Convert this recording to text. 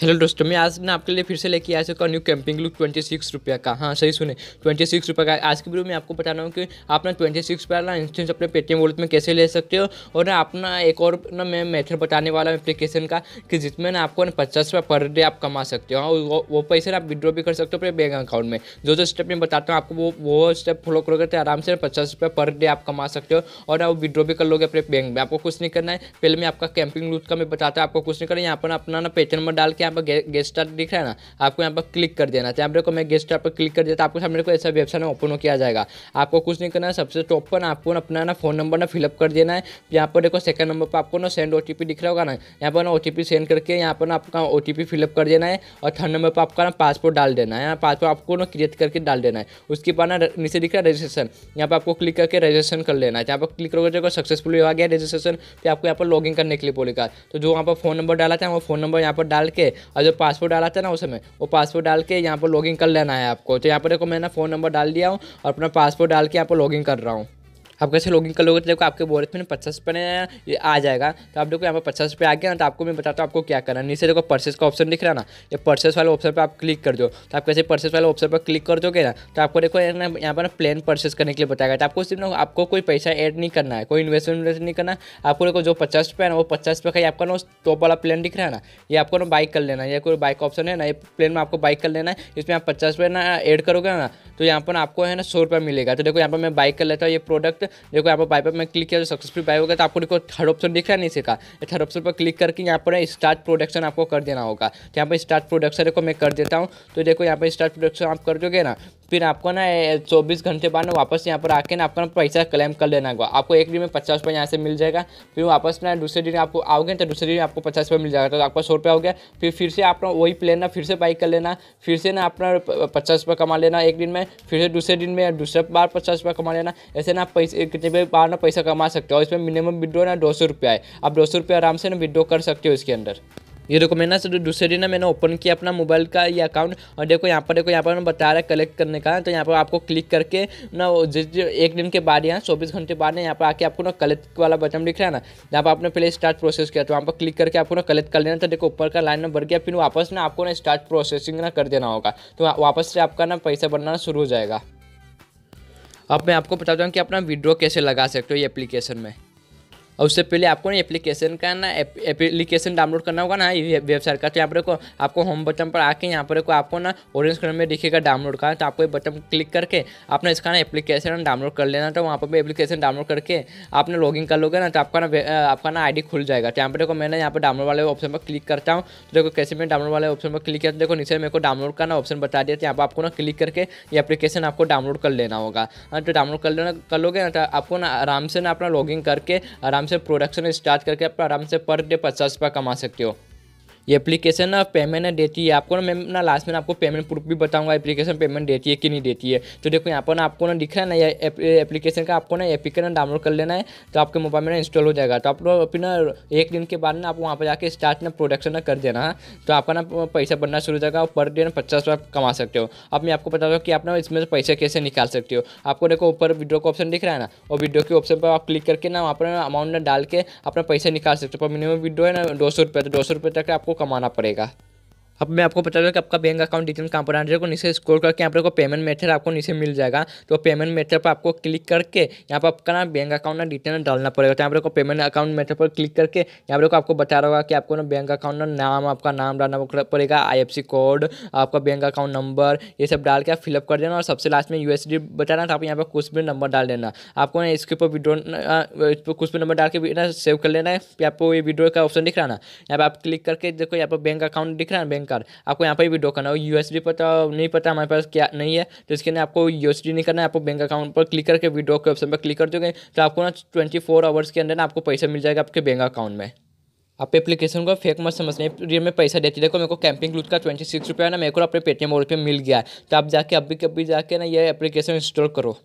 hello दोस्तों मैं आज ना आपके लिए फिर से लेके आ चुका हूँ new camping look twenty six रुपये का हाँ सही सुने ट्वेंटी सिक्स रुपये का आज की वीडियो में आपको बता रहा हूँ कि आप ना ट्वेंटी सिक्स रुपये ना इंस्टेंस अपने पेटीएम वॉलेट में कैसे ले सकते हो और ना आप ना एक और ना मैं मेथड बताने वाला हूँ अपलीकेशन का कि जिसमें ना आपको ना पचास रुपये पर डे आप कमा सकते हो हाँ वो, वो पैसे ना आप विड्रॉ भी कर सकते हो अपने बैंक अकाउंट में जो जो स्टेप मैं बताता हूँ आपको वो वो स्टेप फॉलो करोगे तो आराम से पचास रुपये पर डे आप कमा सकते हो और ना वो विड्रॉ भी कर लोगे अपने बैंक में आपको कुछ नहीं करना है पहले मैं आपका कैंपिंग लुक का मैं बताता हूँ आपको कुछ नहीं करना है यहाँ पर अपना ना पेटीएम में डाल के यहाँ पर गे, गेस्टर दिख रहा है ना आपको यहाँ पर क्लिक कर देना तो यहाँ पर मैं गेस्टर पर क्लिक कर देता आपको सामने को ऐसा वेबसाइट में ओपन किया जाएगा आपको कुछ नहीं करना है सबसे टॉप पर ना आपको अपना ना फोन नंबर ना फिलअप कर देना है यहाँ पर देखो सेकंड नंबर पर आपको ना सेंड ओ दिख रहा होगा ना यहाँ पर ना ओ सेंड करके यहाँ पर ना आपका ओ फिलअप कर देना है और थर्ड नंबर पर आपका ना पासपोर्ट डाल देना है पासपोर्ट आपको ना क्रिएट करके डाल देना है उसके बाद ना नीचे दिख रहा है रजिस्ट्रेशन यहाँ पर आपको क्लिक करके रजिस्ट्रेशन कर लेना है यहाँ पर क्लिक करोगे जो सक्सेसफुल हो गया रजिस्ट्रेशन फिर आपको यहाँ पर लॉगिन करने के लिए बोलेगा तो जो वहाँ पर फोन नंबर डाला था वो फोन नंबर यहाँ पर डाल के और जो पासवर्ड डाला था ना उस समय वो पासवर्ड डाल के यहाँ पर लॉगिन कर लेना है आपको तो यहाँ पर देखो मैंने फ़ोन नंबर डाल दिया हूँ और अपना पासवर्ड डाल के यहाँ पर लॉगिन कर रहा हूँ आप कैसे लॉगिन कर लोगे तो देखो आपके वॉलेट में पचास रुपये ये आ जाएगा तो आप देखो यहाँ पर पचास रुपये आ गया ना तो आपको मैं बताता हूँ आपको क्या करना है नीचे देखो परसेस का ऑप्शन दिख रहा है ना ये परचेस वाले ऑप्शन पर आप क्लिक कर दो तो आप कैसे परचेस वाले ऑप्शन पर क्लिक कर दोगे ना तो आपको देखो ना यहाँ पर प्लान परचेस करने के लिए गया तो आपको सिर्फ ना आपको कोई पैसा ऐड नहीं करना है कोई इन्वेस्टमेंट नहीं करना आपको देखो जो पचास रुपये है ना वो पचास रुपये का आपका ना टॉप वाला प्लान दिख रहा है ना ये आपको ना बाइक कर लेना है या कोई बाइक ऑप्शन है ना ये प्लान में आपको बाइक कर लेना है इसमें आप पचास रुपये ना एड करोगे ना तो यहाँ पर आपको है ना सौ रुपये मिलेगा तो देखो यहाँ पर मैं बाइक कर लेता हूँ ये प्रोडक्ट देखो यहाँ पर बाई पर मैं क्लिक किया तो सक्सेसफुल बाई होगा तो आपको देखो थर्ड ऑप्शन दिख रहा है नीचे का थर्ड तो ऑप्शन पर क्लिक करके यहाँ पर स्टार्ट प्रोडक्शन आपको कर देना होगा तो यहाँ पर स्टार्ट प्रोडक्शन देखो मैं कर देता हूँ तो देखो यहाँ पर स्टार्ट प्रोडक्शन आप कर दोगे ना फिर आपको ना चौबीस घंटे बाद ना वापस यहाँ पर आके ना आपको ना पैसा क्लेम कर लेना होगा आपको एक दिन में पचास रुपये यहाँ से मिल जाएगा फिर वापस ना दूसरे दिन आपको आओगे तो दूसरे दिन आपको पचास रुपये मिल जाएगा तो आपका सौ रुपया हो गया फिर फिर से आप वही प्लेन ना फिर से बाइक कर लेना फिर से ना अपना पचास रुपये कमा लेना एक दिन में फिर से दूसरे दिन में दूसरे बार पचास रुपये कमा लेना ऐसे ना आप पैसे कितने भी बार ना पैसा कमा सकते हो इसमें मिनिमम विड्रो ना दो सौ रुपया है आप दो सौ रुपये आराम से ना विड्रो कर सकते हो इसके अंदर ये देखो मैंने ना दूसरे दिन ना मैंने ओपन किया अपना मोबाइल का ये अकाउंट और देखो यहाँ पर देखो यहाँ पर बता रहा है कलेक्ट करने का तो यहाँ पर आपको क्लिक करके ना जिस एक दिन के बाद यहाँ चौबीस घंटे बाद ना यहाँ पर आके आपको ना कलेक्ट वाला बटन दिख रहा है ना जहाँ पर आपने पहले स्टार्ट प्रोसेस किया तो वहाँ पर क्लिक करके आपको ना कलेक्ट कर लेना तो देखो ऊपर का लाइन नंबर गया फिर वापस ना आपको ना स्टार्ट प्रोसेसिंग ना कर देना होगा तो वापस से आपका ना पैसा बनना शुरू हो जाएगा अब मैं आपको बताता हूँ कि अपना विड्रॉ कैसे लगा सकते हो ये एप्लीकेशन में और उससे पहले आपको ना एप्लीकेशन का ना एप्लीकेशन डाउनलोड करना होगा ना ये वेबसाइट का तो यहाँ पर को आपको होम बटन पर आके यहाँ पर को आपको ना ऑरेंज कलर में दिखेगा डाउनलोड का तो आपको ये बटन क्लिक करके आपने इसका ना एप्लीकेशन डाउनलोड कर लेना तो वहाँ पर भी एप्लीकेशन डाउनलोड करके आपने लॉग कर लोगे ना तो आपका ना आपका ना आई खुल जाएगा तो यहाँ पर देखो मैंने यहाँ पर डाउनलोड वाले ऑप्शन पर क्लिक करता हूँ तो देखो कैसे मैं डाउनलोड वाले ऑप्शन पर क्लिक किया तो देखो नीचे मेरे को डाउनलोड का ना ऑप्शन बता दिया तो यहाँ पर आपको ना क्लिक करके ये एप्लीकेशन आपको डाउनलोड कर लेना होगा हाँ, तो डाउनलोड कर लेना कर लोगे ना तो आपको ना आराम से ना अपना लॉग करके आराम आराम से प्रोडक्शन स्टार्ट करके आप आराम से पर डे पचास रुपये कमा सकते हो ये एप्लीकेशन ना पेमेंट देती है आपको ना मैं ना लास्ट में आपको पेमेंट प्रूफ भी बताऊंगा एप्लीकेशन पेमेंट देती है कि नहीं देती है तो देखो यहाँ पर ना आपको ना दिख रहा है ना ये एप्लीकेशन का आपको ना एपिक ना डाउनलोड कर लेना है तो आपके मोबाइल में ना इंस्टॉल हो जाएगा तो आप लोग अपना एक दिन के बाद ना आप वहाँ पर जाकर स्टार्ट ना प्रोडक्शन ना कर देना तो आपका ना पैसा बनना शुरू हो जाएगा और पर डे ना पचास रुपये कमा सकते हो अब मैं आपको बता दूँ कि आप ना इसमें से पैसे कैसे निकाल सकते हो आपको देखो ऊपर वीडियो का ऑप्शन दिख रहा है ना और वीडियो के ऑप्शन पर आप क्लिक करके ना वहाँ पर अमाउंट ना डाल के अपना पैसे निकाल सकते हो पर मिनिमम वीडियो है ना दो सौ रुपये तो दो सौ रुपये तक आपको कमाना पड़ेगा अब मैं आपको बता दूँ कि आपका बैंक अकाउंट डिटेल आ को नीचे स्क्रॉल करके यहाँ पर आपको पेमेंट मेथड आपको नीचे मिल जाएगा तो पेमेंट मेथड पर आपको क्लिक करके यहाँ पर आपका ना बैंक अकाउंट ना डिटेल डालना पड़ेगा तो यहाँ पर आपको पेमेंट अकाउंट मेथड पर क्लिक करके यहाँ पर आपको बता रहा होगा कि आपको ना बैंक अकाउंट ना नाम आपका नाम डालना पड़ेगा आई कोड आपका बैंक अकाउंट नंबर ये सब डाल के आप फिलअप कर देना और सबसे लास्ट में यू बता रहा था आप यहाँ पर कुछ भी नंबर डाल देना आपको ना इसके ऊपर विड्रो कुछ भी नंबर डाल के ना सेव कर लेना है आपको ये विड्रो का ऑप्शन दिख रहा ना यहाँ पर आप क्लिक करके देखो यहाँ पर बैंक अकाउंट दिख रहा है बैंक कार्ड आपको यहाँ पर भी डो करना है यूएसडी पर पता तो नहीं पता हमारे पास क्या नहीं है तो इसके लिए आपको यूएसडी नहीं करना है आपको बैंक अकाउंट पर क्लिक करके विड्रॉ के ऑप्शन पर क्लिक कर दोगे तो आपको ना ट्वेंटी फोर आवर्स के अंदर ना आपको पैसा मिल जाएगा आपके बैंक अकाउंट में आप एप्लीकेशन को फेक मत समझने रियल में पैसा देती देखो मेरे को कैंपिंग क्लूथ का ट्वेंटी सिक्स रुपया ना मेरे को अपने पेटीएम और पे मिल गया है तो आप जाके अभी कभी जाके ना ये एप्लीकेशन इंस्टॉल करो